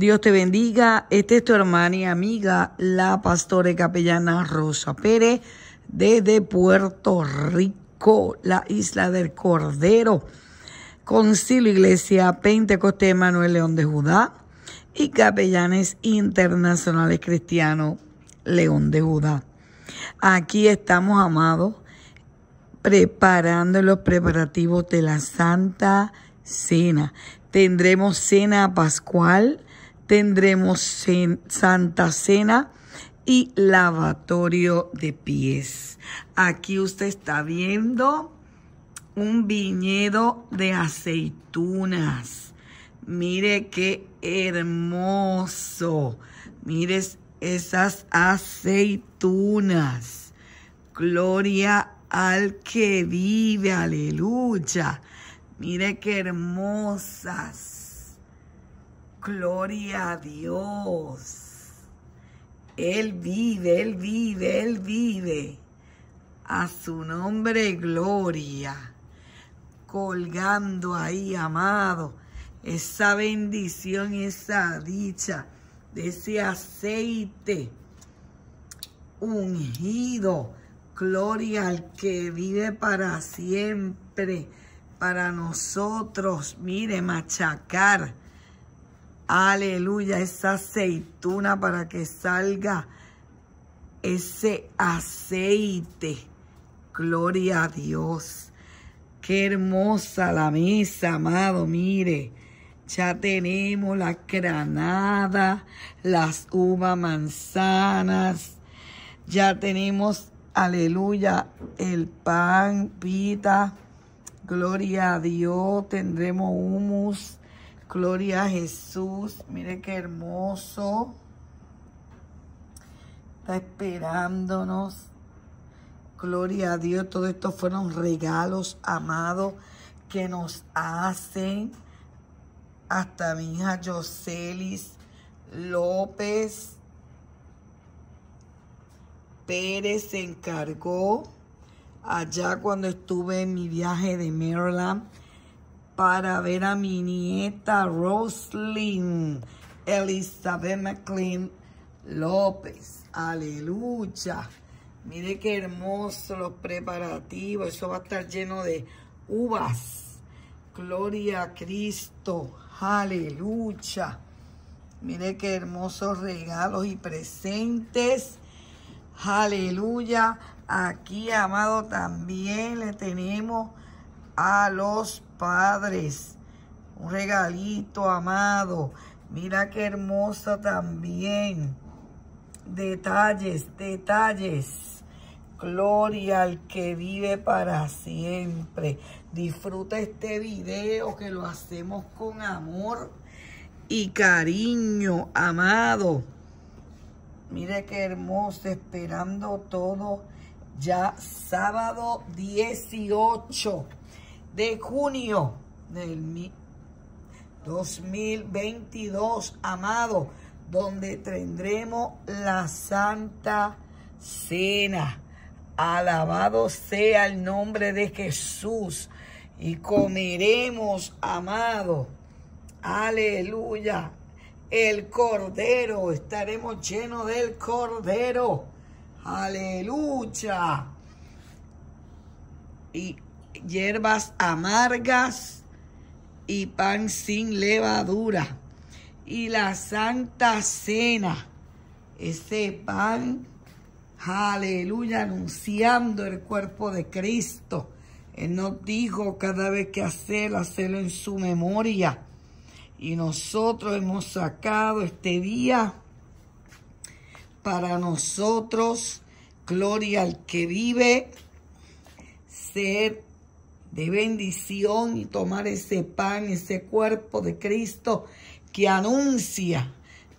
Dios te bendiga. Este es tu hermana y amiga, la pastora y capellana Rosa Pérez, desde Puerto Rico, la isla del Cordero. Concilio Iglesia Pentecostés Manuel León de Judá y Capellanes Internacionales Cristianos León de Judá. Aquí estamos, amados, preparando los preparativos de la Santa Cena. Tendremos cena pascual tendremos Santa Cena y lavatorio de pies. Aquí usted está viendo un viñedo de aceitunas. Mire qué hermoso. Mire esas aceitunas. Gloria al que vive, aleluya. Mire qué hermosas. Gloria a Dios. Él vive, Él vive, Él vive. A su nombre, gloria. Colgando ahí, amado, esa bendición, esa dicha, de ese aceite ungido. Gloria al que vive para siempre, para nosotros. Mire, machacar Aleluya, esa aceituna para que salga ese aceite. Gloria a Dios. Qué hermosa la misa, amado. Mire, ya tenemos la granada, las uvas manzanas. Ya tenemos, aleluya, el pan, pita. Gloria a Dios. Tendremos humus Gloria a Jesús. Mire qué hermoso. Está esperándonos. Gloria a Dios. todo esto fueron regalos, amados, que nos hacen. Hasta mi hija Jocelis López Pérez se encargó allá cuando estuve en mi viaje de Maryland para ver a mi nieta Roslyn Elizabeth McLean López. Aleluya. Mire qué hermoso los preparativos. Eso va a estar lleno de uvas. Gloria a Cristo. Aleluya. Mire qué hermosos regalos y presentes. Aleluya. Aquí, amado, también le tenemos a los padres. Un regalito, amado. Mira qué hermosa también. Detalles, detalles. Gloria al que vive para siempre. Disfruta este video que lo hacemos con amor y cariño, amado. Mira qué hermoso, esperando todo ya sábado 18 de junio del 2022, amado, donde tendremos la Santa Cena. Alabado sea el nombre de Jesús. Y comeremos, amado. Aleluya. El cordero. Estaremos llenos del cordero. Aleluya. Y hierbas amargas y pan sin levadura. Y la santa cena, ese pan, aleluya, anunciando el cuerpo de Cristo. Él nos dijo cada vez que hacer, hacerlo en su memoria. Y nosotros hemos sacado este día para nosotros. Gloria al que vive. Ser de bendición y tomar ese pan, ese cuerpo de Cristo que anuncia,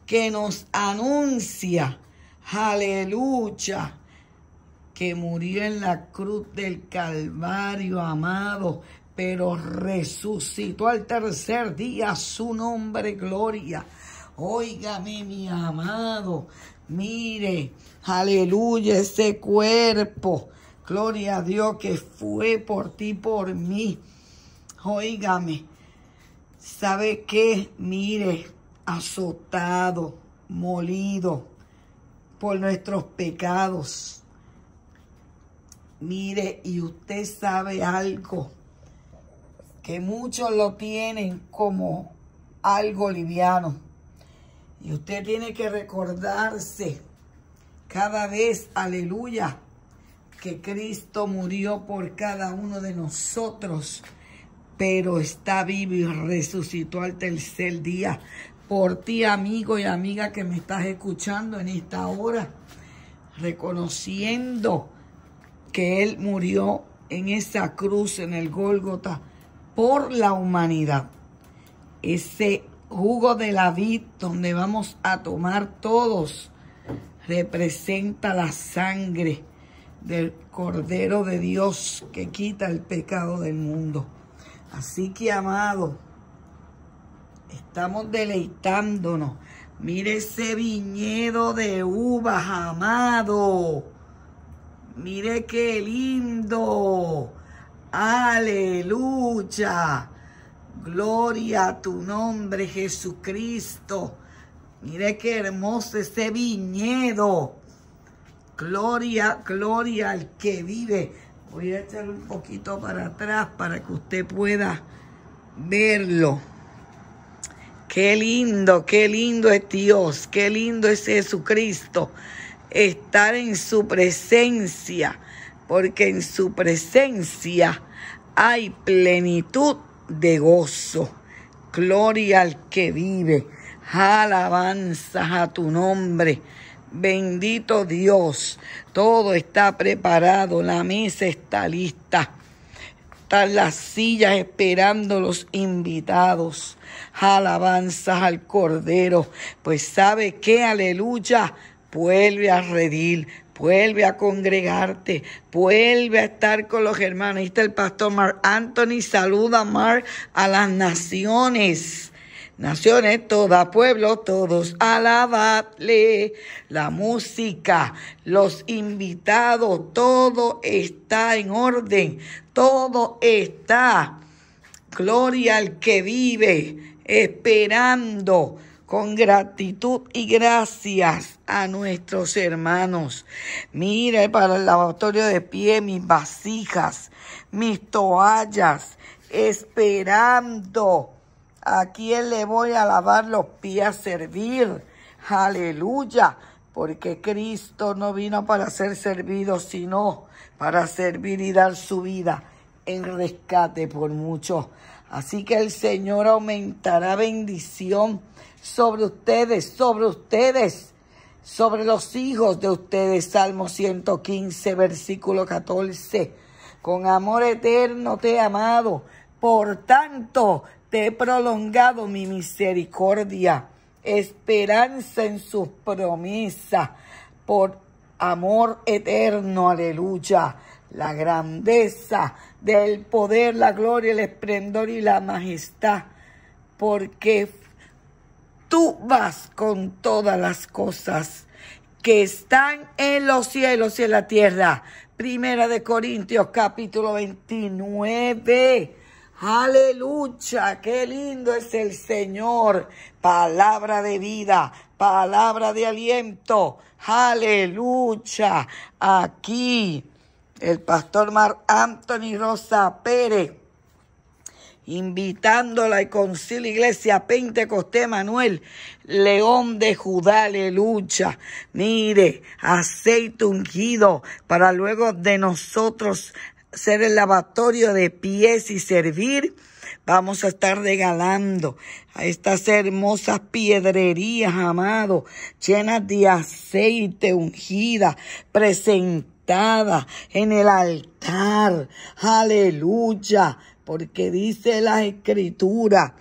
que nos anuncia, aleluya, que murió en la cruz del Calvario, amado, pero resucitó al tercer día su nombre, gloria. Óigame, mi amado, mire, aleluya, ese cuerpo Gloria a Dios que fue por ti, por mí. Óigame, ¿sabe qué? Mire, azotado, molido por nuestros pecados. Mire, y usted sabe algo, que muchos lo tienen como algo liviano. Y usted tiene que recordarse cada vez, aleluya, que Cristo murió por cada uno de nosotros, pero está vivo y resucitó al tercer día. Por ti, amigo y amiga que me estás escuchando en esta hora, reconociendo que Él murió en esa cruz, en el Gólgota, por la humanidad. Ese jugo de la vid donde vamos a tomar todos representa la sangre del Cordero de Dios que quita el pecado del mundo. Así que, amado, estamos deleitándonos. Mire ese viñedo de uvas, amado. Mire qué lindo. Aleluya. Gloria a tu nombre, Jesucristo. Mire qué hermoso ese viñedo. Gloria, gloria al que vive. Voy a echar un poquito para atrás para que usted pueda verlo. Qué lindo, qué lindo es Dios, qué lindo es Jesucristo. Estar en su presencia, porque en su presencia hay plenitud de gozo. Gloria al que vive. Alabanzas a tu nombre. Bendito Dios, todo está preparado, la mesa está lista. Están las sillas esperando los invitados. Alabanzas al Cordero. Pues sabe qué? aleluya, vuelve a redil, vuelve a congregarte, vuelve a estar con los hermanos. está el pastor Mark Anthony, saluda Mar a las naciones. Naciones, toda pueblo, todos alabadle. La música, los invitados, todo está en orden, todo está. Gloria al que vive, esperando con gratitud y gracias a nuestros hermanos. Mire para el lavatorio de pie mis vasijas, mis toallas, esperando ¿A quién le voy a lavar los pies a servir? Aleluya. Porque Cristo no vino para ser servido, sino para servir y dar su vida en rescate por muchos. Así que el Señor aumentará bendición sobre ustedes, sobre ustedes, sobre los hijos de ustedes. Salmo 115, versículo 14. Con amor eterno te he amado. Por tanto, te he prolongado mi misericordia, esperanza en sus promesas, por amor eterno, aleluya. La grandeza del poder, la gloria, el esplendor y la majestad, porque tú vas con todas las cosas que están en los cielos y en la tierra. Primera de Corintios capítulo 29 Aleluya, qué lindo es el Señor. Palabra de vida, palabra de aliento. Aleluya. Aquí el pastor Mar Anthony Rosa Pérez invitándola al Concilio Iglesia Pentecostés Manuel León de Judá, aleluya. Mire, aceite ungido para luego de nosotros ser el lavatorio de pies y servir, vamos a estar regalando a estas hermosas piedrerías, amado, llenas de aceite ungida, presentada en el altar. Aleluya, porque dice la escritura.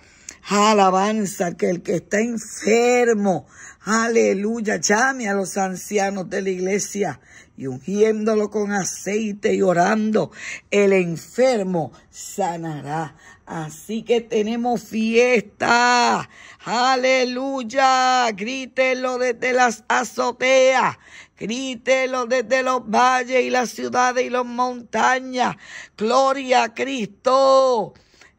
Alabanza, que el que está enfermo, aleluya, llame a los ancianos de la iglesia y ungiéndolo con aceite y orando, el enfermo sanará. Así que tenemos fiesta. Aleluya. Grítelo desde las azoteas. Grítelo desde los valles y las ciudades y las montañas. Gloria a Cristo.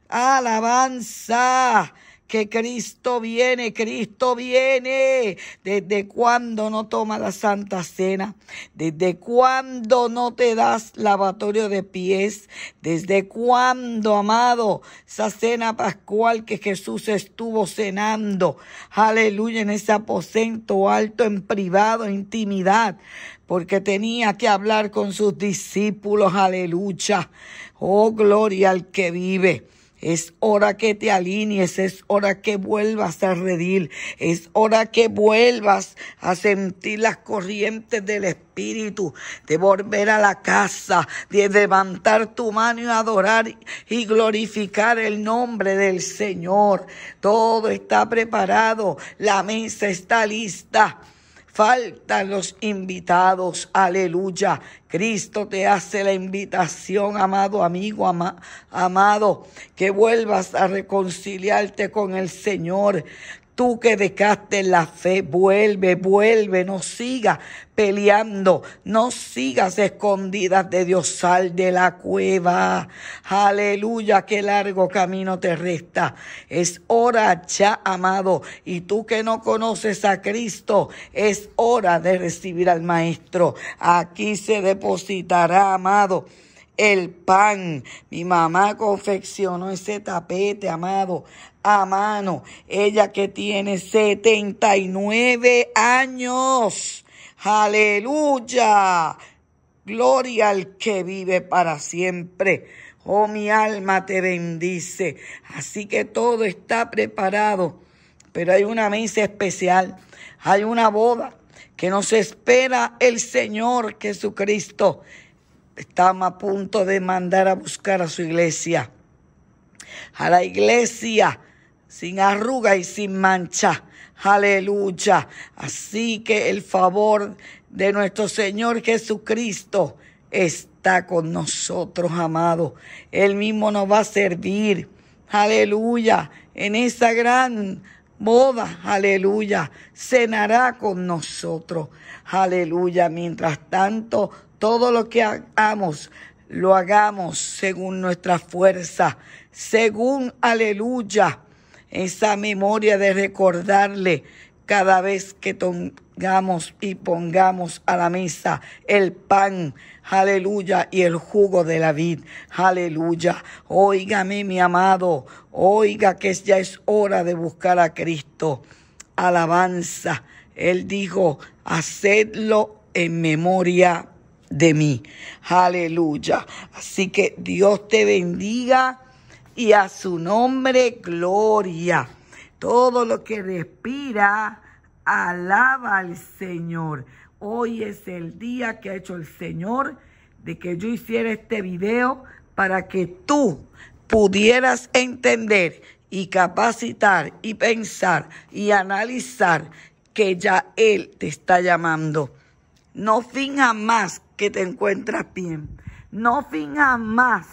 Alabanza que Cristo viene, Cristo viene. ¿Desde cuándo no toma la Santa Cena? ¿Desde cuándo no te das lavatorio de pies? ¿Desde cuándo, amado, esa cena pascual que Jesús estuvo cenando? Aleluya, en ese aposento alto, en privado, en intimidad porque tenía que hablar con sus discípulos, aleluya. Oh, gloria al que vive. Es hora que te alinees, es hora que vuelvas a redil, es hora que vuelvas a sentir las corrientes del Espíritu, de volver a la casa, de levantar tu mano y adorar y glorificar el nombre del Señor. Todo está preparado, la mesa está lista. Faltan los invitados, aleluya. Cristo te hace la invitación, amado amigo, amado, que vuelvas a reconciliarte con el Señor, Tú que dejaste la fe, vuelve, vuelve, no sigas peleando, no sigas escondidas de Dios, sal de la cueva. Aleluya, qué largo camino te resta. Es hora ya, amado, y tú que no conoces a Cristo, es hora de recibir al Maestro. Aquí se depositará, amado el pan. Mi mamá confeccionó ese tapete, amado, a mano. Ella que tiene 79 años. Aleluya. Gloria al que vive para siempre. Oh, mi alma te bendice. Así que todo está preparado. Pero hay una mesa especial. Hay una boda que nos espera el Señor Jesucristo estamos a punto de mandar a buscar a su iglesia, a la iglesia sin arruga y sin mancha. Aleluya. Así que el favor de nuestro Señor Jesucristo está con nosotros, amados. Él mismo nos va a servir. Aleluya. En esa gran boda, aleluya, cenará con nosotros. Aleluya. Mientras tanto, todo lo que hagamos, lo hagamos según nuestra fuerza, según aleluya, esa memoria de recordarle cada vez que tengamos y pongamos a la mesa el pan, aleluya, y el jugo de la vid, aleluya. Óigame, mi amado, oiga que ya es hora de buscar a Cristo. Alabanza. Él dijo, hacedlo en memoria de mí. Aleluya. Así que Dios te bendiga y a su nombre gloria. Todo lo que respira, alaba al Señor. Hoy es el día que ha hecho el Señor de que yo hiciera este video para que tú pudieras entender y capacitar y pensar y analizar que ya Él te está llamando no finja más que te encuentras bien. No finja más.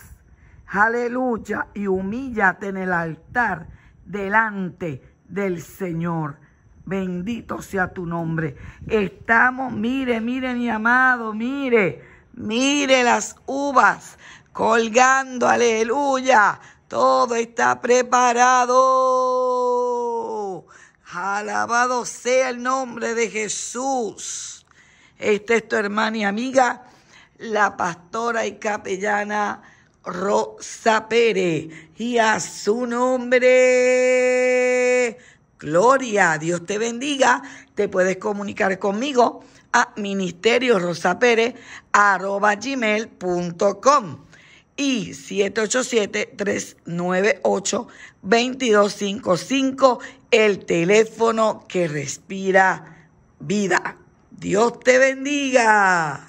Aleluya. Y humíllate en el altar delante del Señor. Bendito sea tu nombre. Estamos, mire, mire mi amado, mire, mire las uvas colgando, aleluya. Todo está preparado. Alabado sea el nombre de Jesús. Esta es tu hermana y amiga, la pastora y capellana Rosa Pérez. Y a su nombre, gloria, Dios te bendiga. Te puedes comunicar conmigo a ministerio y 787-398-2255, el teléfono que respira vida. Dios te bendiga.